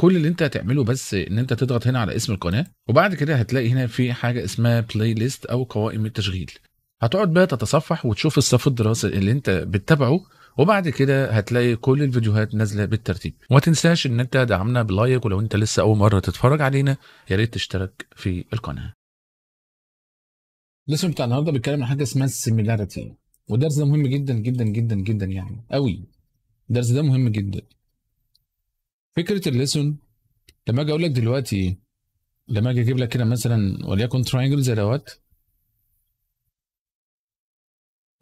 كل اللي انت هتعمله بس ان انت تضغط هنا على اسم القناه وبعد كده هتلاقي هنا في حاجه اسمها بلاي ليست او قوائم التشغيل هتقعد بقى تتصفح وتشوف الصف الدراسي اللي انت بتتابعه وبعد كده هتلاقي كل الفيديوهات نازله بالترتيب وما تنساش ان انت دعمنا بلايك ولو انت لسه اول مره تتفرج علينا يا ريت تشترك في القناه لسه بتاع النهارده بيتكلم عن حاجه اسمها السيميلاريتي والدرس ده مهم جدا جدا جدا جدا يعني قوي الدرس ده مهم جدا فكره الليسون لما اجي اقول لك دلوقتي لما اجي اجيب لك كده مثلا وليكن تراينجل زي دوت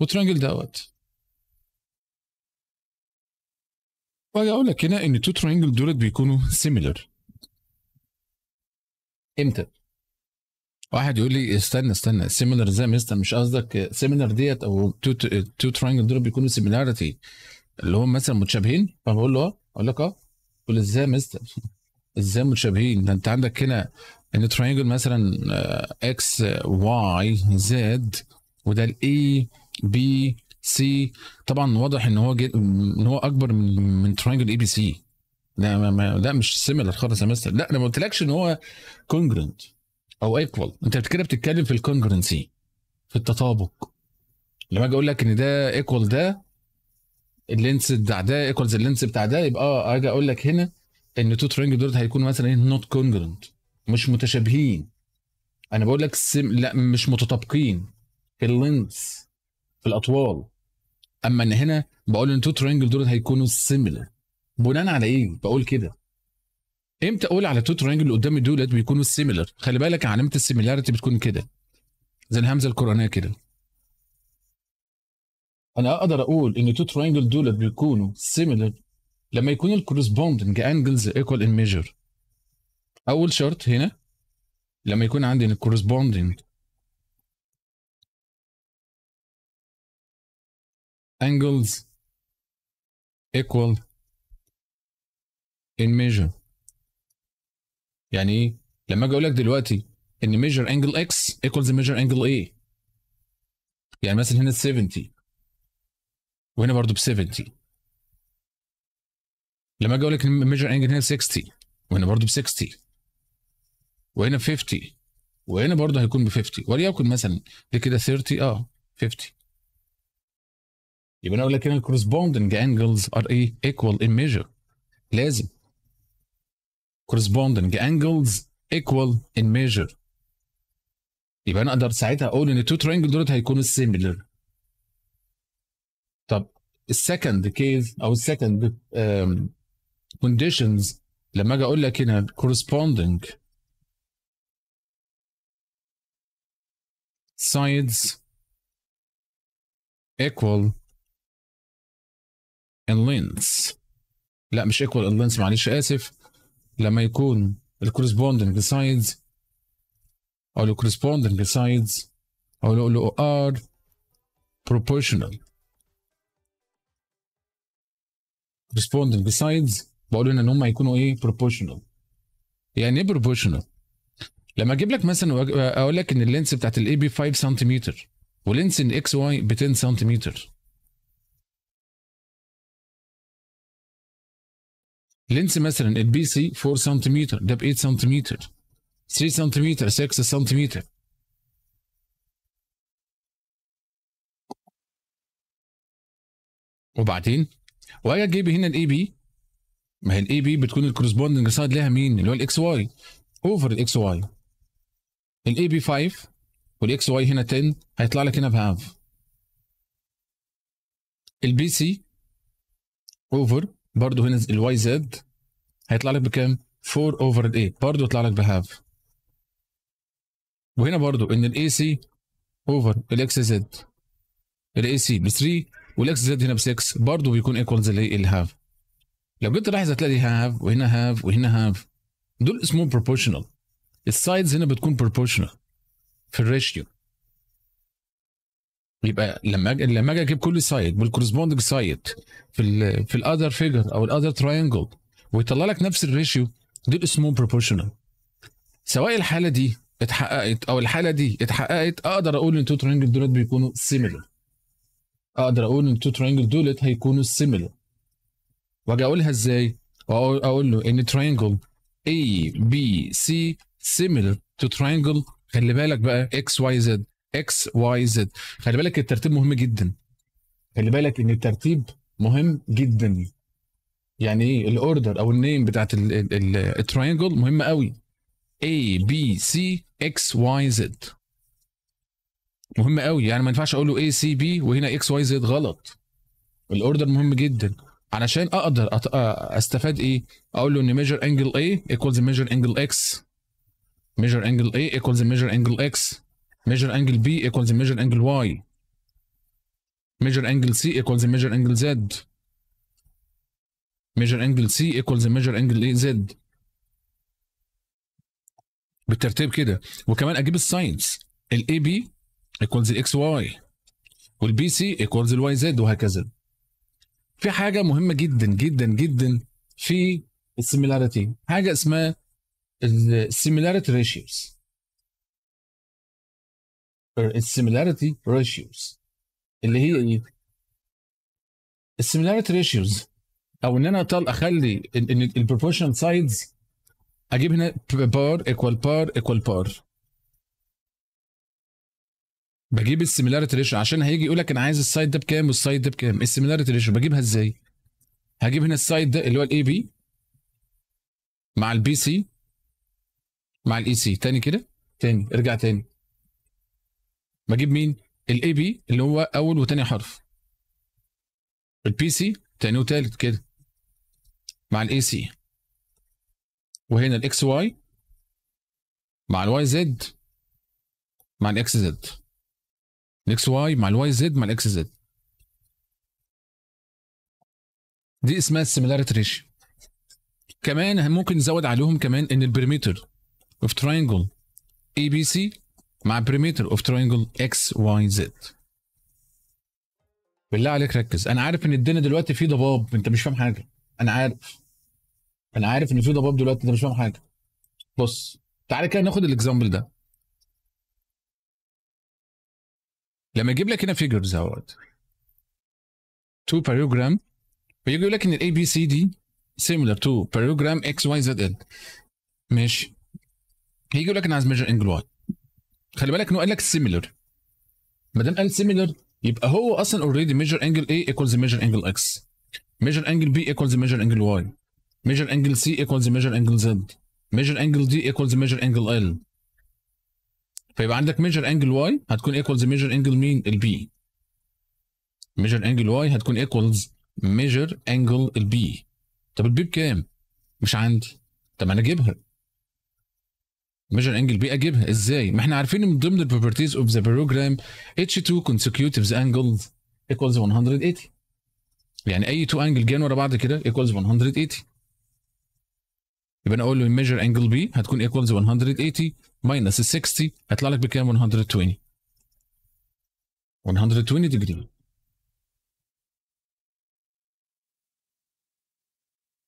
وترانجل دوت واجي اقول لك هنا ان تو ترانجل دولت بيكونوا سيميلر امتى؟ واحد يقول لي استنى استنى سيميلر ازاي مستر مش قصدك سيميلر ديت او تو تو ترانجل دول بيكونوا سيميلاريتي اللي هم مثلا متشابهين فبقول له اه اقول لك اه تقول ازاي يا مستر ازاي متشابهين ده انت عندك هنا ان ترينجل مثلا اكس واي زد وده الاي بي سي طبعا واضح ان هو جد... ان هو اكبر من من ترينجل اي بي سي لا ما... ما... لا مش سيميلر خالص يا مستر لا انا ما قلتلكش ان هو كونجرنت او ايكوال انت كده بتتكلم في الكونجرنسي في التطابق لما اجي اقول لك ان ده ايكوال ده اللينس بتاع ده ايكوالز اللينس بتاع ده يبقى اه اجي اقول لك هنا ان تو ترينج دول هيكونوا مثلا ايه نوت كونجرنت مش متشابهين انا بقول لك سم... لا مش متطابقين في اللينس في الاطوال اما ان هنا بقول ان تو ترينجل دول هيكونوا سيميلر بناء على ايه بقول كده امتى اقول على تو ترينجل قدامي دولت بيكونوا سيميلر خلي بالك علامه السيميلاريتي بتكون كده زي الهمزه القرانيه كده انا اقدر اقول ان تو ترينجل دولت بيكونوا سيميلر لما يكون الكورسبوندنج انجلز ايكوال ان ميجر اول شرط هنا لما يكون عندي الكورسبوندنج angles equal in measure يعني ايه لما اجي اقول لك دلوقتي ان measure angle x equals measure angle a يعني مثلا هنا 70 وهنا برضه ب 70 لما اجي اقول لك ميجر انجل هنا 60 وهنا برضه ب 60 وهنا ب 50 وهنا برضه هيكون ب 50 وليكن مثلا دي كده 30 اه 50 يبقى انا اقول لك هنا الكورسبوندنج انجلز ار ايه ايكوال ان ميجر e- لازم كورسبوندنج انجلز ايكوال ان ميجر يبقى انا اقدر ساعتها اقول ان التو ترينجل دولت هيكونوا سيميلر السكند كيس او السكند كونديشنز لما اجي اقول لك هنا corresponding sides equal in length لا مش equal in length معلش اسف لما يكون ال corresponding sides او ال corresponding sides او له ار proportional responding سايدز بقول ان هم هيكونوا ايه بروبوشنال يعني ايه بروبوشنال لما اجيب لك مثلا اقول لك ان اللينس بتاعت الاي بي 5 سنتيمتر ولينس الاكس واي ب 10 سنتيمتر لينس مثلا البي سي 4 سنتيمتر ده ب 8 سنتيمتر 3 سنتيمتر 6 سنتيمتر وبعدين واجي اجيب هنا الاي بي ما هي الاي بي بتكون الكورسبوندنج سايد لها مين اللي هو الاكس واي اوفر الاكس واي الاي بي 5 والاكس واي هنا 10 هيطلع لك هنا بهاف البي سي اوفر برضه هنا الواي زد هيطلع لك بكام 4 اوفر الاي برضه يطلع لك بهاف وهنا برضه ان الاي سي اوفر الاكس زد الاي سي ب 3 والاكس زائد هنا ب 6 برضه بيكون ايكوالز للهاف لو جيت تلاحظ هتلاقي هاف وهنا هاف وهنا هاف دول اسمهم بروبورشنال السايدز هنا بتكون بروبورشنال في الريشيو يبقى لما اجي لما اجي اجيب كل سايد بالكورسبوندنج سايد في الـ في الاذر فيجر او الاذر تراينجل ويطلع لك نفس الريشيو دول اسمهم بروبورشنال سواء الحاله دي اتحققت او الحاله دي اتحققت اقدر اقول ان تو تراينجل دولت بيكونوا سيميلر اقدر اقول ان التو ترينجل دولت هيكونوا سيميلر واجي اقولها ازاي اقول له ان ترينجل اي بي سي سيميلر تو ترينجل خلي بالك بقى اكس واي زد اكس واي زد خلي بالك الترتيب مهم جدا خلي بالك ان الترتيب مهم جدا يعني ايه الاوردر او النيم بتاعت الترينجل مهمه قوي اي بي سي اكس واي زد مهم قوي يعني ما ينفعش اقول له اي سي بي وهنا اكس واي زد غلط الاوردر مهم جدا علشان اقدر أت... استفاد ايه اقول له ان ميجر انجل A ايكوالز ميجر انجل اكس ميجر انجل A ايكوالز ميجر انجل اكس ميجر انجل B ايكوالز ميجر انجل Y ميجر انجل C ايكوالز ميجر انجل Z ميجر انجل C ايكوالز ميجر انجل Z بالترتيب كده وكمان اجيب الساينس الاي بي ايكوالز الاكس واي والبي سي ايكوالز الواي زد وهكذا في حاجه مهمه جدا جدا جدا في السيميلاريتي حاجه اسمها السيميلاريتي ريشيوز السيميلاريتي ريشيوز اللي هي ايه السيميلاريتي ريشيوز او ان انا اطل اخلي ان البروبورشنال سايدز اجيب هنا بار ايكوال بار ايكوال بار بجيب السيميلاريتي ريشيو عشان هيجي يقول لك انا عايز السايد ده بكام والسايد ده بكام السيميلاريتي ريشيو بجيبها ازاي؟ هجيب هنا السايد ده اللي هو الاي بي مع البي سي مع الاي سي e تاني كده تاني ارجع تاني بجيب مين؟ الاي بي اللي هو اول وتاني حرف البي سي تاني وتالت كده مع الاي سي وهنا الاكس واي مع الواي زد مع الاكس زد الاكس واي مع الواي زد مع الاكس زد دي اسمها السيميلاريتي ريشيو كمان ممكن نزود عليهم كمان ان البريميتر اوف تراينجل اي بي سي مع بريميتر اوف تراينجل اكس واي زد بالله عليك ركز انا عارف ان الدنيا دلوقتي فيه ضباب انت مش فاهم حاجه انا عارف انا عارف ان في ضباب دلوقتي انت مش فاهم حاجه بص تعالى كده ناخد الاكزامبل ده لما يجيب لك هنا فيجرز اهوت 2 باريوجرام ويجي يقول لك ان الاي بي سي دي سيميلر تو باريوجرام اكس واي زد ان ماشي هيجي يقول لك انا عايز ميجر انجل واي خلي بالك انه قال لك سيميلر ما دام قال سيميلر يبقى هو اصلا اوريدي ميجر انجل اي ايكوالز ميجر انجل اكس ميجر انجل بي ايكوالز ميجر انجل واي ميجر انجل سي ايكوالز ميجر انجل زد ميجر انجل دي ايكوالز ميجر انجل ال فيبقى عندك ميجر انجل واي هتكون ايكوالز ميجر انجل مين البي ميجر انجل واي هتكون ايكوالز ميجر انجل البي طب البي بكام مش عندي طب انا اجيبها ميجر انجل بي اجيبها ازاي ما احنا عارفين من ضمن البروبرتيز اوف ذا بروجرام اتش 2 consecutive انجلز ايكوالز 180 يعني اي تو انجل جان ورا بعض كده ايكوالز 180 يبقى انا اقول له ميجر انجل بي هتكون ايكوالز 180 ماينس 60 هيطلع لك بكام 120 120 ديجري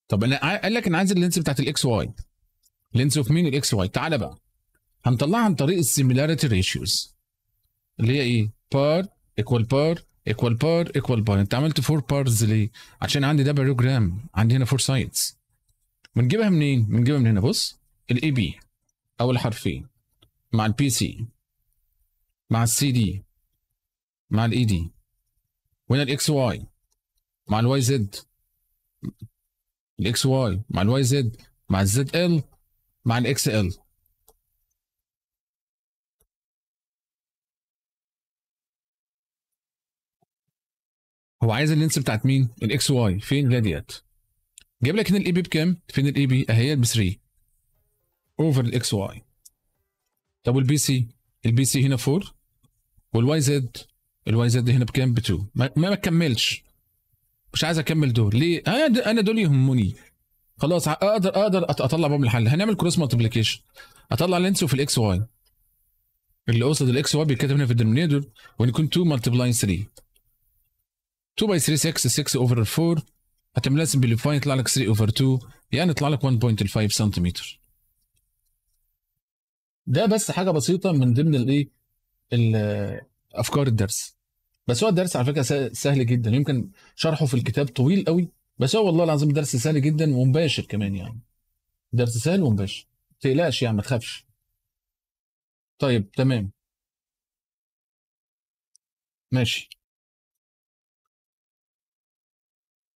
طب انا قال لك انا عايز اللينس بتاعت الاكس واي لينس اوف مين الاكس واي تعالى بقى هنطلعها عن طريق السيميلاريتي ريشيوز اللي هي ايه بار ايكوال بار ايكوال بار ايكوال بار انت عملت فور بارز ليه عشان عندي ده جرام عندي هنا فور سايدز بنجيبها منين بنجيبها من هنا بص الاي بي أو الحرفين e. مع البي سي مع السي دي مع الاي دي e وين الاكس واي مع الواي زد الاكس واي مع الواي زد مع الزد ال مع الاكس ال هو عايز اللينس بتاعت مين؟ الاكس واي فين هي ديت؟ جايب لك هنا الاي بي e بكام؟ فين الاي بي؟ اهي ب 3 اوفر الاكس واي طب والبي سي البي سي هنا 4 والواي زد الواي زد هنا بكام ب 2 ما, كملش مش عايز اكمل دول ليه انا دول يهموني خلاص اقدر اقدر اطلع بهم الحل هنعمل كروس مالتيبليكيشن اطلع لينس في الاكس واي اللي قصد الاكس واي بيتكتب هنا في وان يكون 2 مالتيبلاين 3 2 باي 3 6 6 اوفر 4 هتعملها بالفاين يطلع لك 3 اوفر 2 يعني يطلع لك 1.5 سنتيمتر ده بس حاجه بسيطه من ضمن الايه افكار الدرس بس هو الدرس على فكره سهل جدا يمكن شرحه في الكتاب طويل قوي بس هو والله العظيم درس سهل جدا ومباشر كمان يعني درس سهل ومباشر ما تقلقش يعني ما تخافش طيب تمام ماشي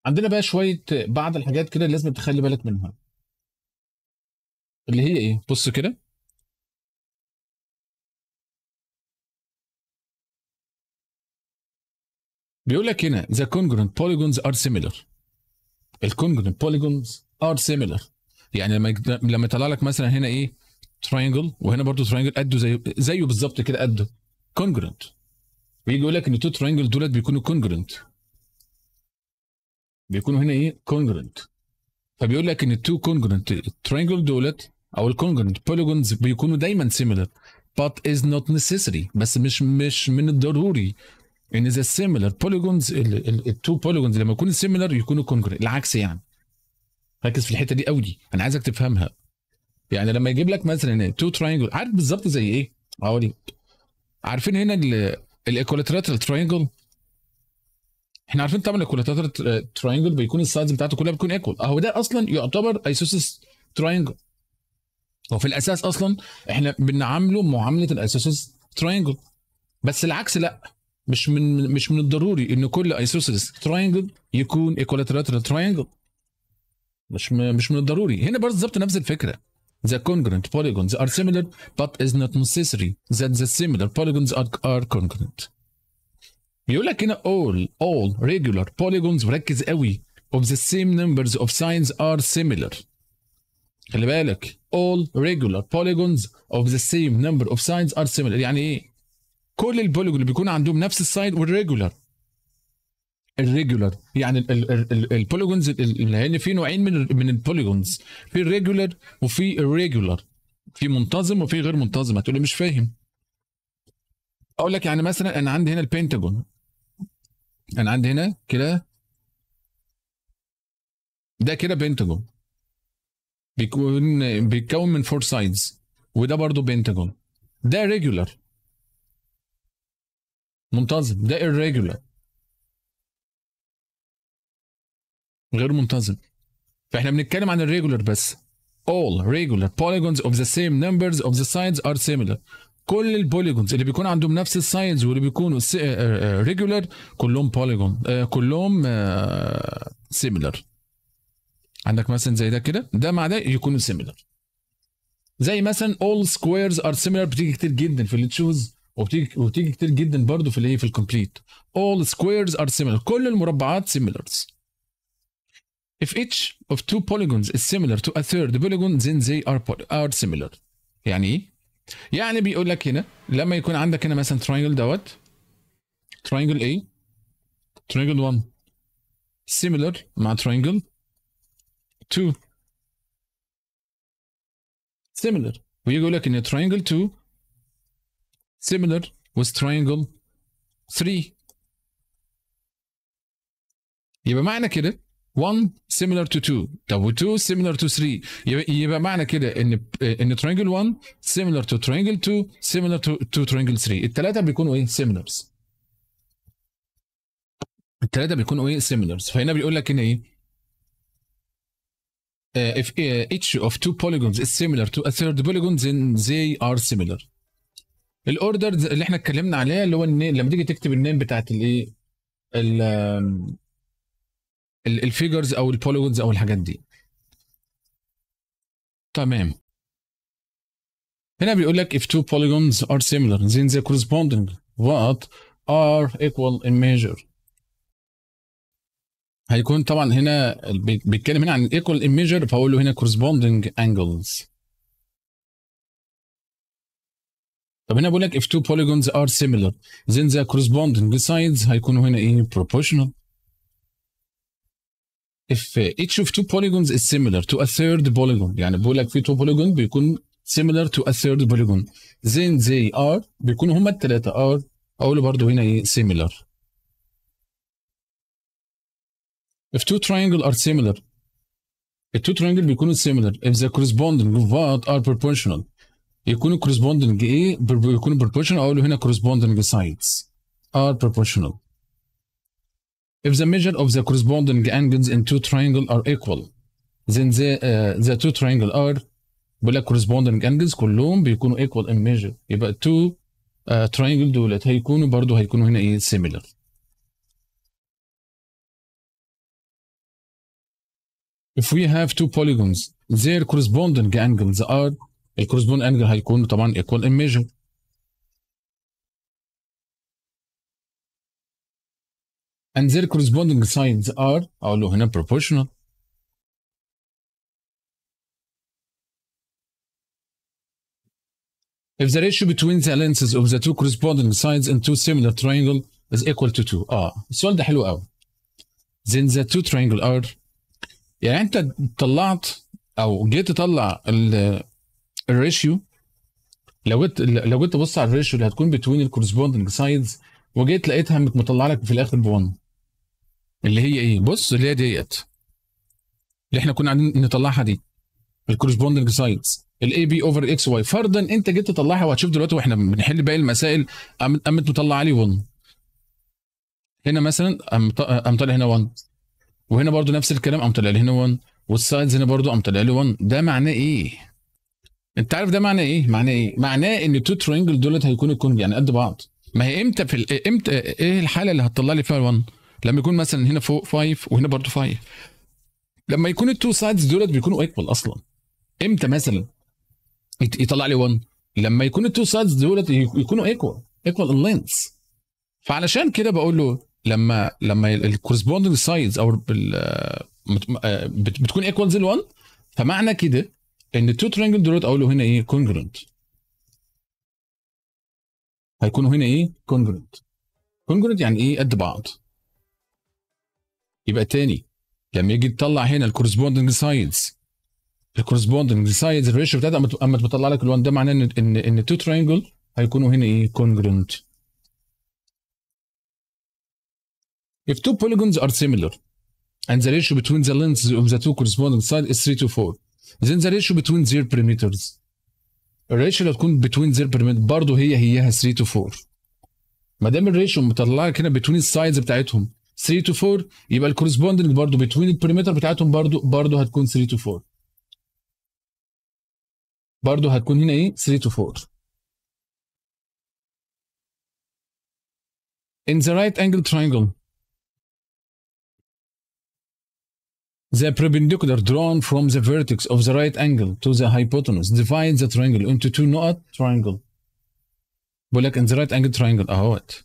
عندنا بقى شويه بعض الحاجات كده لازم تخلي بالك منها اللي هي ايه بص كده بيقول لك هنا the congruent polygons are similar الكونجرنت polygons are similar يعني لما لما يطلع لك مثلا هنا ايه تراينجل وهنا برضه تراينجل قده زي زيه بالظبط كده قده كونجرنت ويجي يقول لك ان التو تراينجل دولت بيكونوا كونجرنت بيكونوا هنا ايه كونجرنت فبيقول لك ان التو كونجرنت تراينجل دولت او الكونجرنت بوليجونز بيكونوا دايما سيميلر but is not necessary بس مش مش من الضروري ان ذا سيميلر بوليجونز التو بوليجونز لما يكون سيميلر يكونوا كونجرنت العكس يعني ركز في الحته دي قوي دي انا عايزك تفهمها يعني لما يجيب لك مثلا تو تراينجل عارف بالظبط زي ايه اقول عارفين هنا الايكولاترال تراينجل احنا عارفين طبعا الايكولاترال تراينجل بيكون السايدز بتاعته كلها بتكون ايكوال اهو ده اصلا يعتبر ايسوسس تراينجل هو في الاساس اصلا احنا بنعامله معامله الايسوسيس تراينجل بس العكس لا مش من مش من الضروري ان كل ايسوسيلس تراينجل يكون ايكولاترال تراينجل مش مش من الضروري هنا بالظبط نفس الفكره The congruent polygons are similar but is not necessary that the similar polygons are, are congruent. بيقول لك هنا all all regular polygons وركز قوي of the same numbers of signs are similar. خلي بالك all regular polygons of the same number of signs are similar يعني ايه؟ كل البوليجون بيكون عندهم نفس السايد والريجولار الريجولار يعني البوليجونز لان في نوعين من من البوليجونز في الريجولار وفي الريجولار في منتظم وفي غير منتظم هتقولي مش فاهم اقول لك يعني مثلا انا عندي هنا البنتاجون انا عندي هنا كده ده كده بنتاجون بيكون بيتكون من فور سايدز وده برضو بنتاجون ده ريجولار منتظم ده irregular غير منتظم فاحنا بنتكلم عن الريجولر بس all regular polygons of the same numbers of the sides are similar كل البوليجونز اللي بيكون عندهم نفس الساينز واللي بيكونوا ريجولر آه، آه، آه، كلهم بوليجون كلهم سيميلر عندك مثلا زي ده كده ده مع ده يكونوا سيميلر زي مثلا all squares are similar بتيجي كتير جدا في اللي تشوز وبتيجي وبتيجي كتير جدا برضو في الايه في الكومبليت all squares are similar كل المربعات similars if each of two polygons is similar to a third polygon then they are are similar يعني ايه يعني بيقول لك هنا لما يكون عندك هنا مثلا triangle دوت triangle A triangle 1 similar مع triangle 2 similar ويقول لك ان triangle 2 similar with triangle 3 يبقى معنى كده 1 similar to 2 طب و2 similar to 3 يبقى, يبقى معنى كده ان ان triangle 1 similar to triangle 2 similar to, to triangle 3 الثلاثه بيكونوا ايه similars الثلاثه بيكونوا ايه similars فهنا بيقول لك ان ايه uh, if uh, each of two polygons is similar to a third polygon then they are similar الاوردرز اللي احنا اتكلمنا عليها اللي هو النيم لما تيجي تكتب النيم بتاعت الايه الفيجرز او البوليجونز او الحاجات دي تمام هنا بيقول لك if two polygons are similar then they corresponding what are equal in measure هيكون طبعا هنا بيتكلم هنا عن equal in measure فهقول له هنا corresponding angles طب هنا بقول لك if two polygons are similar then the corresponding sides هيكونوا هنا ايه proportional if each of two polygons is similar to a third polygon يعني بقول لك في two polygon بيكون similar to a third polygon then they are بيكونوا هما الثلاثة are أقول برضو هنا ايه similar if two triangles are similar two triangles بيكونوا similar if the corresponding of what are proportional يكون الكورسبوندنج ايه يكون proportional اقول له هنا كورسبوندنج سايدز ار proportional if the measure of the corresponding angles in two triangles are equal then the, uh, the two triangles are بيقول لك corresponding angles كلهم بيكونوا equal in measure يبقى two uh, triangles دولت هيكونوا برضو هيكونوا هنا ايه similar if we have two polygons their corresponding angles are بون انجل هيكون طبعا ايكوال ان ميجر and their corresponding signs are اقول له هنا proportional If the ratio between the lenses of the two corresponding sides in two similar triangle is equal to 2 اه السؤال ده حلو قوي Then the two triangle are يعني انت طلعت او جيت تطلع الريشيو لو جيت لو جيت تبص على الريشيو اللي هتكون بتوين الكورسبوندنج سايدز وجيت لقيتها مطلع لك في الاخر ب 1 اللي هي ايه؟ بص اللي هي ديت اللي احنا كنا قاعدين نطلعها دي الكورسبوندنج سايدز الاي بي اوفر اكس واي فرضا انت جيت تطلعها وهتشوف دلوقتي واحنا بنحل باقي المسائل قامت مطلعه لي 1 هنا مثلا قام طالع هنا 1 وهنا برضو نفس الكلام قام طالع لي هنا 1 والسايدز هنا برضو قام طالع لي 1 ده معناه ايه؟ انت عارف ده معناه ايه؟ معناه ايه؟ معناه ان التو ترينجل دولت هيكونوا كونج يعني قد بعض ما هي امتى في ال... إيه- امتى ايه الحاله اللي هتطلع لي فيها ال1 لما يكون مثلا هنا فوق 5 وهنا برضه 5 لما يكون التو سايدز دولت بيكونوا ايكوال اصلا امتى مثلا يطلع لي 1 لما يكون التو سايدز دولت يكونوا ايكوال ايكوال ان لينس فعلشان كده بقول له لما لما الكورسبوندنج سايدز او آه، آه، بتكون ايكوالز ال 1 فمعنى كده ان التو ترينجل دولت اقوله هنا ايه كونجرنت هيكونوا هنا ايه كونجرنت كونجرنت يعني ايه قد بعض يبقى تاني لما يجي تطلع هنا الكورسبوندنج سايدز الكورسبوندنج سايدز الريشيو بتاعتها اما بتطلع لك الوان 1 ده معناه ان ان ان التو ترينجل هيكونوا هنا ايه كونجرنت If two polygons are similar and the ratio between the lengths of the two corresponding sides is 3 to 4 then the ratio between zero parameters الريشيو اللي هتكون between زير parameters برضه هي هيها 3 to 4 ما دام الريشيو مطلعه كده between السايدز بتاعتهم 3 to 4 يبقى الكورسبوندنج برضه between البريمتر بتاعتهم برضه برضه هتكون 3 to 4 برضه هتكون هنا ايه 3 to 4 in the right angle triangle The perpendicular drawn from the vertex of the right angle to the hypotenuse divides the triangle into two نقط triangle. بقول لك in the right angle triangle اهوت.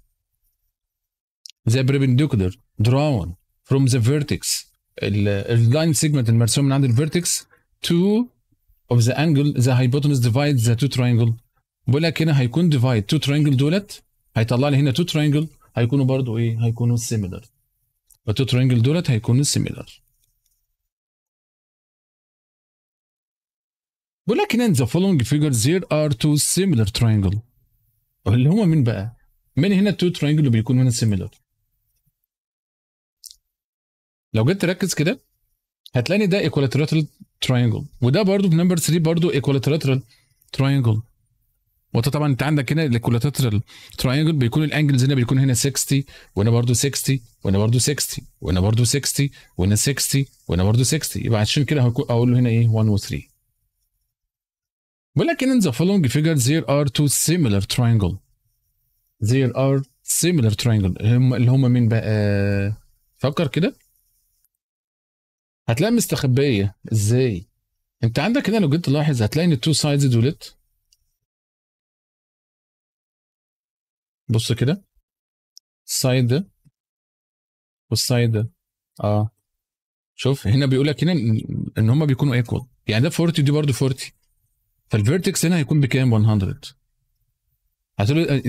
The perpendicular drawn from the vertex ال line segment المرسوم من عند ال vertex to of the angle the hypotenuse divides the two triangle. بقول لك هنا هيكون divide two triangle دولت هيطلع لي هنا two triangle هيكونوا برضه ايه؟ هيكونوا similar. two triangle دولت هيكونوا similar. ولكن ان ذا فولونج فيجرز هير ار تو سيميلر تراينجل اللي هما مين بقى؟ من هنا تو تراينجل بيكون هنا سيميلر لو جيت تركز كده هتلاقي ده ايكوالاترال تراينجل وده برضو بنمبر 3 برضو ايكوالاترال تراينجل وانت طبعا انت عندك هنا الايكولاترال تراينجل بيكون الانجلز هنا بيكون هنا 60 وهنا برضو 60 وهنا برضو 60 وهنا برضو 60 وهنا 60 وهنا برضو 60 يبقى عشان كده هقول له هنا ايه 1 و 3 ولكن in the following figure there are two similar triangle there are similar triangle هم اللي هم مين بقى آه، فكر كده هتلاقي مستخبيه ازاي انت عندك هنا لو جيت تلاحظ هتلاقي ان التو سايدز دولت بص كده السايد ده والسايد ده اه شوف هنا بيقول لك هنا ان هم بيكونوا ايكوال يعني ده 40 دي برضه 40 فالفيرتكس هنا هيكون بكام 100 هتقول آه،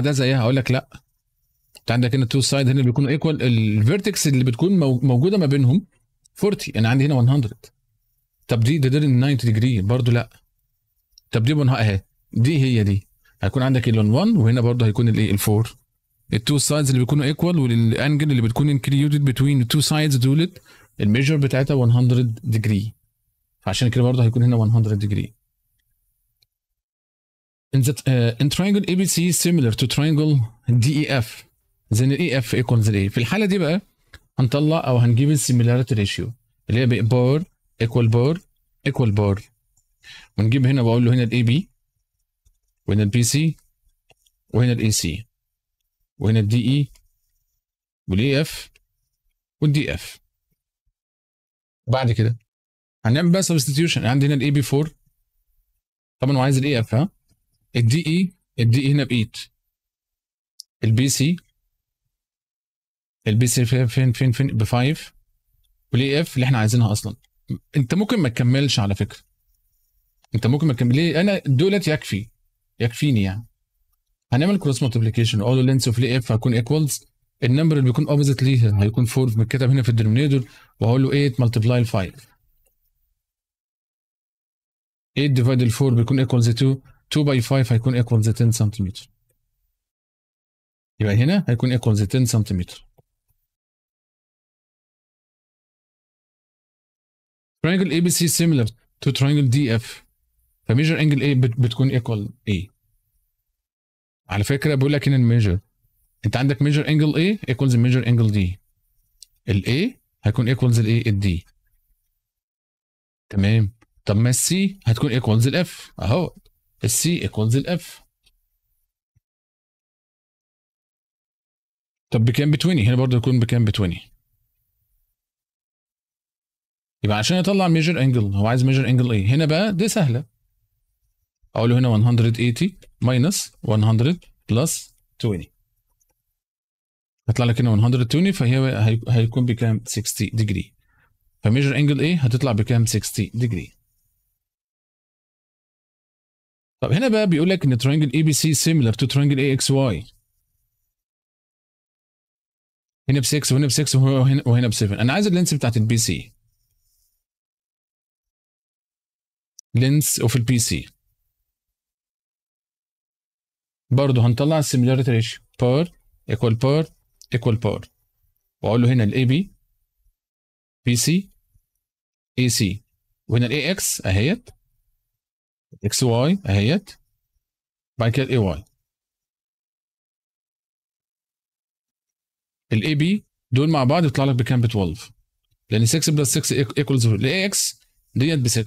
ده زيها هقول لك لا انت عندك هنا تو سايد هنا بيكونوا ايكوال الفيرتكس اللي بتكون موجوده ما بينهم 40 انا عندي هنا 100 طب دي ده 90 ديجري برضه لا طب دي اهي دي هي دي هيكون عندك ال 1 وهنا برضه هيكون الايه ال 4 التو سايدز اللي بيكونوا ايكوال والانجل اللي بتكون انكريوتد بتوين التو سايدز دولت الميجر بتاعتها 100 ديجري عشان كده برضه هيكون هنا 100 ديجري in the uh, in triangle ABC similar to triangle DEF then EF e equals A في الحالة دي بقى هنطلع أو هنجيب similarity ratio اللي هي بار equal بار equal بار ونجيب هنا بقول له هنا ال AB وهنا ال BC وهنا ال AC وهنا ال DE وال AF وال DF بعد كده هنعمل بقى substitution عندي هنا ال AB4 طبعا هو عايز ال AF ها الدي اي الدي اي هنا بايد البي سي البي سي فين فين فين, فين ب 5 والاي اف اللي احنا عايزينها اصلا انت ممكن ما تكملش على فكره انت ممكن ما تكمل ليه انا دولت يكفي يكفيني يعني هنعمل كروس مالتيبليكيشن اقول لينس اوف الاي اف هيكون ايكوالز النمبر اللي بيكون اوبزيت ليها هيكون 4 متكتب هنا في الدينومينيتور واقول له 8 ملتبلاي 5 8 ديفايد 4 بيكون ايكوالز 2 2 باي 5 هيكون ايكوالز 10 سنتيمتر يبقى هنا هيكون ايكوالز 10 سنتيمتر سي ABC تو ترينجل دي DF فميجر انجل A بتكون ايكوال A على فكره بيقول لك هنا الميجر انت عندك ميجر انجل A ايكوالز ميجر انجل D الاي A هيكون ايكوالز ال A D تمام طب ما السي هتكون ايكوالز الاف اهو السي ايكوالز الاف طب بكام ب 20 هنا برضه يكون بكام ب 20 يبقى عشان اطلع ميجر انجل هو عايز ميجر انجل ايه هنا بقى دي سهله اقول له هنا 180 ماينس 100 بلس 20 هيطلع لك هنا 120 فهي هيكون بكام 60 ديجري فميجر انجل ايه هتطلع بكام 60 ديجري طب هنا بقى بيقول لك ان ترينجل اي بي سي سيميلر تو ترينجل اي اكس واي هنا ب 6 وهنا ب 6 وهنا وهنا ب 7 انا عايز اللينس بتاعت البي سي لينس اوف البي سي برضه هنطلع السيميلاريتي ريشيو بار ايكوال بار ايكوال بار واقول له هنا الاي بي بي سي اي سي وهنا الاي اكس اهيت اكس واي اهيت بعد كده الاي واي الاي بي دول مع بعض يطلع لك بكام ب 12 لان 6 بلس 6 ايكولز الاي اكس ديت ب 6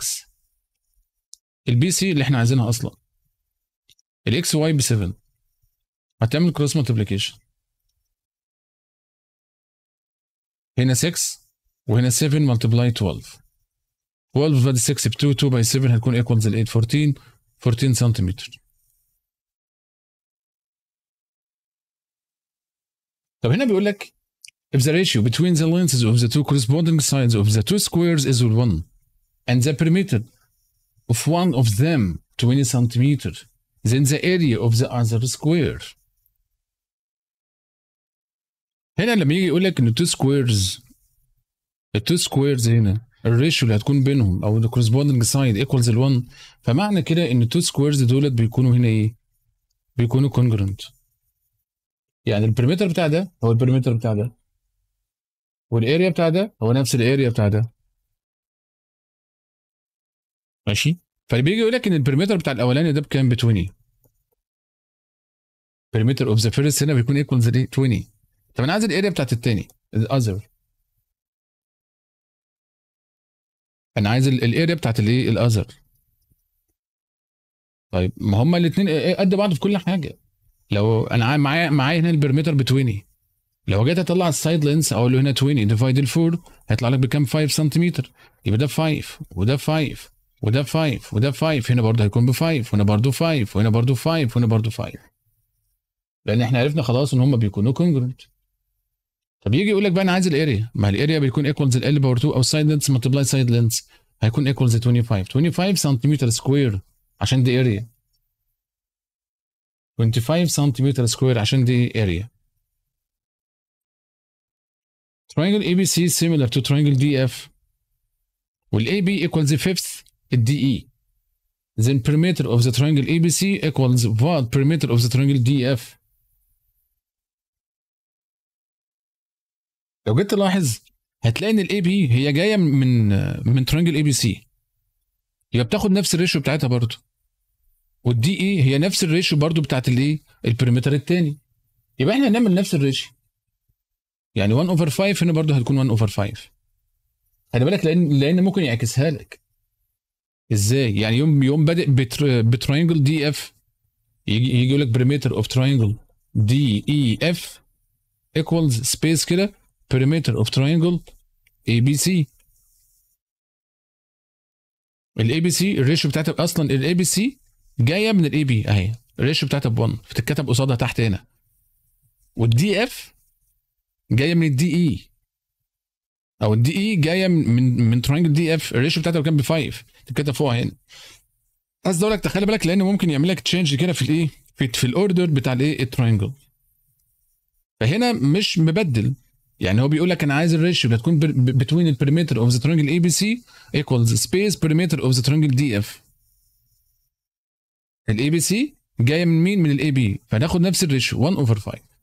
البي سي اللي احنا عايزينها اصلا الاكس واي ب 7 هتعمل كروس مالتيبليكيشن هنا 6 وهنا 7 ملتبلاي 12 12 بادي 6 ب 2 2 باي 7 هتكون ايكوالز ل 8 14 14 سنتيمتر طب هنا بيقول لك if the ratio between the lenses of the two corresponding sides of the two squares is 1 and the perimeter of one of them 20 سنتيمتر then the area of the other square هنا لما يجي يقول لك ان 2 squares ال 2 squares هنا الريشيو اللي هتكون بينهم او كورسبوندنج سايد ايكوالز ال1 فمعنى كده ان التو سكويرز دولت بيكونوا هنا ايه؟ بيكونوا كونجرنت يعني البريمتر بتاع ده هو البريمتر بتاع ده والاريا بتاع ده هو نفس الاريا بتاع ده ماشي فبيجي يقول لك ان البريمتر بتاع الاولاني ده بكام ب 20 بريمتر اوف ذا فيرست هنا بيكون ايكوالز 20 طب انا عايز الاريا بتاعت الثاني الاذر انا عايز الاريا بتاعت الايه الاذر طيب ما هما الاثنين إيه، إيه، قد بعض في كل حاجه لو انا معايا معايا هنا البرمتر ب 20 لو جيت اطلع السايد لينس اقول له هنا 20 ديفايد 4 هيطلع لك بكام 5 سنتيمتر يبقى ده 5 وده 5 وده 5 وده 5 هنا برضه هيكون ب 5 وهنا برضه 5 وهنا برضه 5 وهنا برضه 5 لان احنا عرفنا خلاص ان هما بيكونوا كونجرنت طب يجي يقول لك بقى انا عايز الاريا ما الاريا بيكون ايكوالز ال باور 2 او سايد لينس ملتبلاي سايد لينس هيكون ايكوالز 25 25 سنتيمتر سكوير عشان دي اريا 25 سنتيمتر سكوير عشان دي اريا سي سيميلر تو similar دي اف والاي بي ايكوالز فيفث الدي اي then perimeter of the triangle ABC equals what perimeter of the triangle DF لو جيت تلاحظ هتلاقي ان الاي بي هي جايه من من ترينجل اي بي سي هي بتاخد نفس الريشيو بتاعتها برضه والدي اي e هي نفس الريشيو برضه بتاعت الايه البريمتر الثاني يبقى احنا هنعمل نفس الريشيو يعني 1 اوفر 5 هنا برضه هتكون 1 اوفر 5 خلي بالك لان لان ممكن يعكسها لك ازاي يعني يوم يوم بادئ بترينجل دي اف يجي يقول لك بريمتر اوف ترينجل دي اي اف ايكوالز سبيس كده perimeter of triangle ABC الاي بي سي الريشيو بتاعتها اصلا الاي بي سي جايه من الاي بي اهي الريشيو بتاعتها ب 1 فتتكتب قصادها تحت هنا والدي اف جايه من الدي اي e. او الدي اي e جايه من من ترينجل دي اف الريشيو بتاعتها كان ب 5 تتكتب فوق هنا عايز اقول لك تخلي بالك لان ممكن يعمل لك تشينج كده في الايه في, الاوردر بتاع الايه الترينجل فهنا مش مبدل يعني هو بيقول لك انا عايز الريشيو اللي تكون بتوين البريمتر اوف ذا ترينجل اي بي سي ايكوالز سبيس بريمتر اوف ذا ترينجل دي اف الاي بي سي جايه من مين من الاي بي فناخد نفس الريشيو 1 اوفر 5